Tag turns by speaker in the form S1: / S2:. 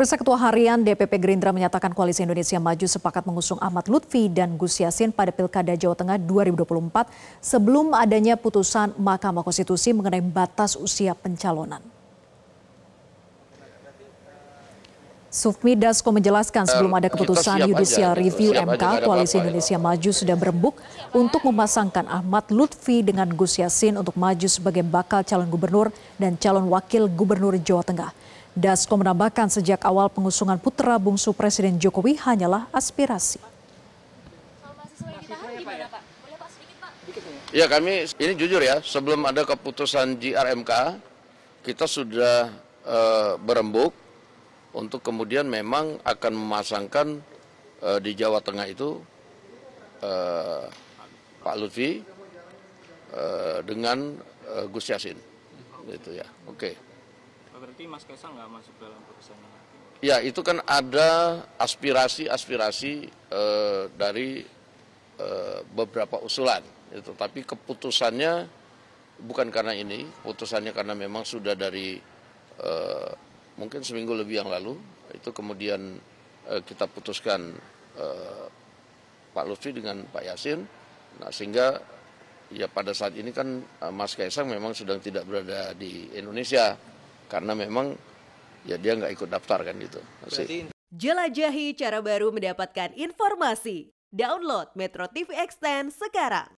S1: Persa Ketua Harian DPP Gerindra menyatakan Koalisi Indonesia Maju sepakat mengusung Ahmad Lutfi dan Gus Yassin pada Pilkada Jawa Tengah 2024 sebelum adanya putusan Mahkamah Konstitusi mengenai batas usia pencalonan. Sufmi Dasko menjelaskan eh, sebelum ada keputusan judicial gitu, review MK, Koalisi ya. Indonesia Maju sudah berembuk untuk memasangkan Ahmad Lutfi dengan Gus Yassin untuk maju sebagai bakal calon gubernur dan calon wakil gubernur Jawa Tengah. Dasko menambahkan sejak awal pengusungan putra bungsu Presiden Jokowi hanyalah aspirasi.
S2: Ya kami ini jujur ya sebelum ada keputusan JRMK kita sudah e, berembuk untuk kemudian memang akan memasangkan e, di Jawa Tengah itu e, Pak Lutfi e, dengan e, Gus Yasin itu ya oke. Okay berarti Mas Kaisang nggak masuk dalam putusannya? Ya itu kan ada aspirasi-aspirasi eh, dari eh, beberapa usulan, itu. tapi keputusannya bukan karena ini, putusannya karena memang sudah dari eh, mungkin seminggu lebih yang lalu, itu kemudian eh, kita putuskan eh, Pak Lutfi dengan Pak Yasin, nah sehingga ya pada saat ini kan eh, Mas Kaisang memang sedang tidak berada di Indonesia karena memang ya dia nggak ikut daftar kan gitu. Masih.
S1: Jelajahi cara baru mendapatkan informasi. Download Metro TV Extend sekarang.